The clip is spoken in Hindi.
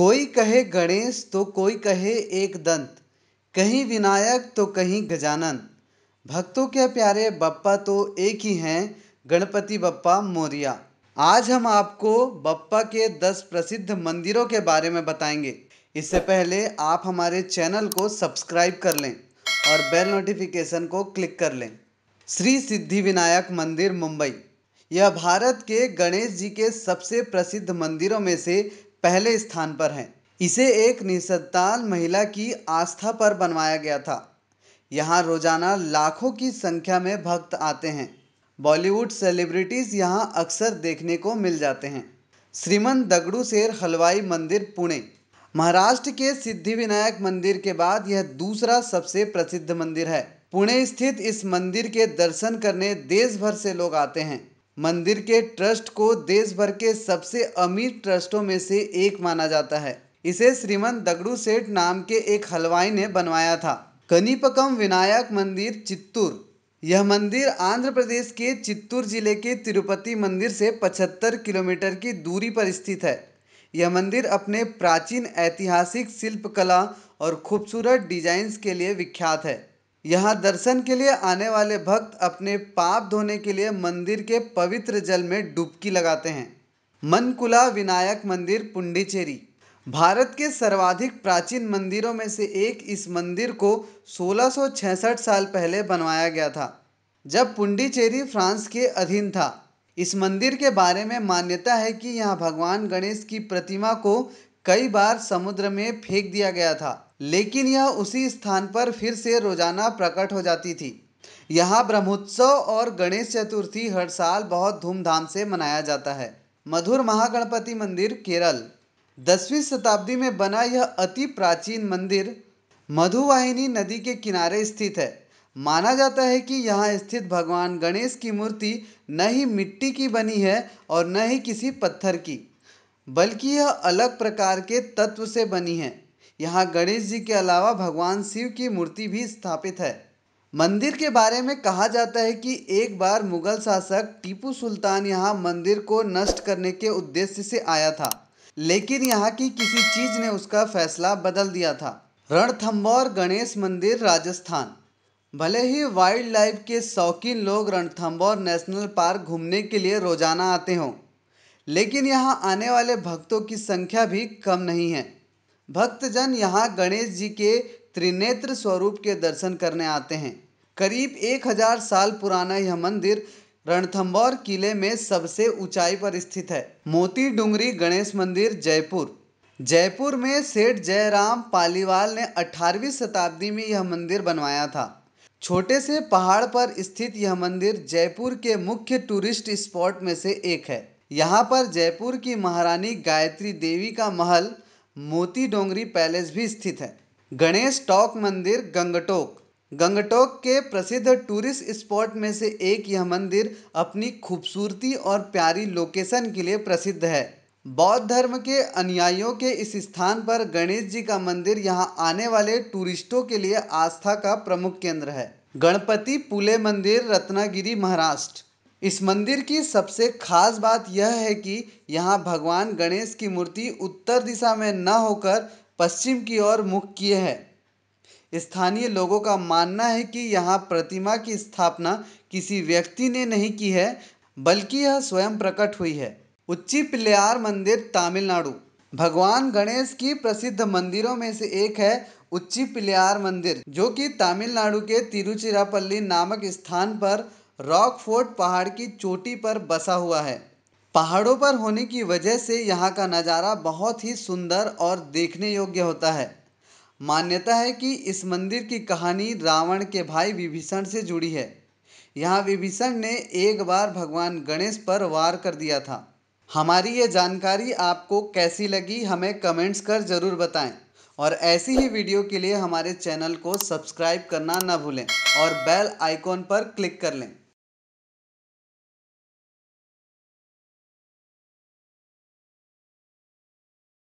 कोई कहे गणेश तो कोई कहे एक दंत कहीं विनायक तो कहीं गजानन भक्तों के प्यारे बप्पा तो एक ही हैं गणपति बप्पा मोरिया आज हम आपको बप्पा के दस प्रसिद्ध मंदिरों के बारे में बताएंगे इससे पहले आप हमारे चैनल को सब्सक्राइब कर लें और बेल नोटिफिकेशन को क्लिक कर लें श्री सिद्धि विनायक मंदिर मुंबई यह भारत के गणेश जी के सबसे प्रसिद्ध मंदिरों में से पहले स्थान पर हैं इसे एक निस्तान महिला की आस्था पर बनवाया गया था यहाँ रोजाना लाखों की संख्या में भक्त आते हैं बॉलीवुड सेलिब्रिटीज़ यहाँ अक्सर देखने को मिल जाते हैं श्रीमन दगड़ू शेर हलवाई मंदिर पुणे महाराष्ट्र के सिद्धिविनायक मंदिर के बाद यह दूसरा सबसे प्रसिद्ध मंदिर है पुणे स्थित इस मंदिर के दर्शन करने देश भर से लोग आते हैं मंदिर के ट्रस्ट को देश भर के सबसे अमीर ट्रस्टों में से एक माना जाता है इसे श्रीमंत दगड़ू सेठ नाम के एक हलवाई ने बनवाया था कनीपकम विनायक मंदिर चित्तूर यह मंदिर आंध्र प्रदेश के चित्तूर जिले के तिरुपति मंदिर से 75 किलोमीटर की दूरी पर स्थित है यह मंदिर अपने प्राचीन ऐतिहासिक शिल्पकला और खूबसूरत डिजाइंस के लिए विख्यात है यहाँ दर्शन के लिए आने वाले भक्त अपने पाप धोने के लिए मंदिर के पवित्र जल में डुबकी लगाते हैं मनकुला विनायक मंदिर पुंडीचेरी भारत के सर्वाधिक प्राचीन मंदिरों में से एक इस मंदिर को 1666 साल पहले बनवाया गया था जब पुंडीचेरी फ्रांस के अधीन था इस मंदिर के बारे में मान्यता है कि यहाँ भगवान गणेश की प्रतिमा को कई बार समुद्र में फेंक दिया गया था लेकिन यह उसी स्थान पर फिर से रोजाना प्रकट हो जाती थी यहाँ ब्रह्मोत्सव और गणेश चतुर्थी हर साल बहुत धूमधाम से मनाया जाता है मधुर महागणपति मंदिर केरल दसवीं शताब्दी में बना यह अति प्राचीन मंदिर मधुवाहिनी नदी के किनारे स्थित है माना जाता है कि यहाँ स्थित भगवान गणेश की मूर्ति न ही मिट्टी की बनी है और न ही किसी पत्थर की बल्कि यह अलग प्रकार के तत्व से बनी है यहाँ गणेश जी के अलावा भगवान शिव की मूर्ति भी स्थापित है मंदिर के बारे में कहा जाता है कि एक बार मुगल शासक टीपू सुल्तान यहाँ मंदिर को नष्ट करने के उद्देश्य से आया था लेकिन यहाँ की किसी चीज ने उसका फैसला बदल दिया था रणथम्बौर गणेश मंदिर राजस्थान भले ही वाइल्ड लाइफ के शौकीन लोग रणथम्बौर नेशनल पार्क घूमने के लिए रोजाना आते हों लेकिन यहाँ आने वाले भक्तों की संख्या भी कम नहीं है भक्तजन यहाँ गणेश जी के त्रिनेत्र स्वरूप के दर्शन करने आते हैं करीब एक हज़ार साल पुराना यह मंदिर रणथंबौर किले में सबसे ऊंचाई पर स्थित है मोती डूंगरी गणेश मंदिर जयपुर जयपुर में सेठ जयराम पालीवाल ने 18वीं शताब्दी में यह मंदिर बनवाया था छोटे से पहाड़ पर स्थित यह मंदिर जयपुर के मुख्य टूरिस्ट स्पॉट में से एक है यहाँ पर जयपुर की महारानी गायत्री देवी का महल मोती डोंगरी पैलेस भी स्थित है गणेश टॉक मंदिर गंगटोक गंगटोक के प्रसिद्ध टूरिस्ट स्पॉट में से एक यह मंदिर अपनी खूबसूरती और प्यारी लोकेशन के लिए प्रसिद्ध है बौद्ध धर्म के अनुयायियों के इस स्थान पर गणेश जी का मंदिर यहाँ आने वाले टूरिस्टों के लिए आस्था का प्रमुख केंद्र है गणपति पुले मंदिर रत्नागिरी महाराष्ट्र इस मंदिर की सबसे खास बात यह है कि यहाँ भगवान गणेश की मूर्ति उत्तर दिशा में न होकर पश्चिम की ओर मुख किए है स्थानीय लोगों का मानना है कि यहाँ प्रतिमा की स्थापना किसी व्यक्ति ने नहीं की है बल्कि यह स्वयं प्रकट हुई है उच्ची पिल्लेयार मंदिर तमिलनाडु भगवान गणेश की प्रसिद्ध मंदिरों में से एक है उच्ची पिल्यार मंदिर जो कि तमिलनाडु के तिरुचिरापल्ली नामक स्थान पर फोर्ट पहाड़ की चोटी पर बसा हुआ है पहाड़ों पर होने की वजह से यहाँ का नज़ारा बहुत ही सुंदर और देखने योग्य होता है मान्यता है कि इस मंदिर की कहानी रावण के भाई विभीषण से जुड़ी है यहाँ विभीषण ने एक बार भगवान गणेश पर वार कर दिया था हमारी ये जानकारी आपको कैसी लगी हमें कमेंट्स कर ज़रूर बताएं और ऐसी ही वीडियो के लिए हमारे चैनल को सब्सक्राइब करना ना भूलें और बेल आइकॉन पर क्लिक कर लें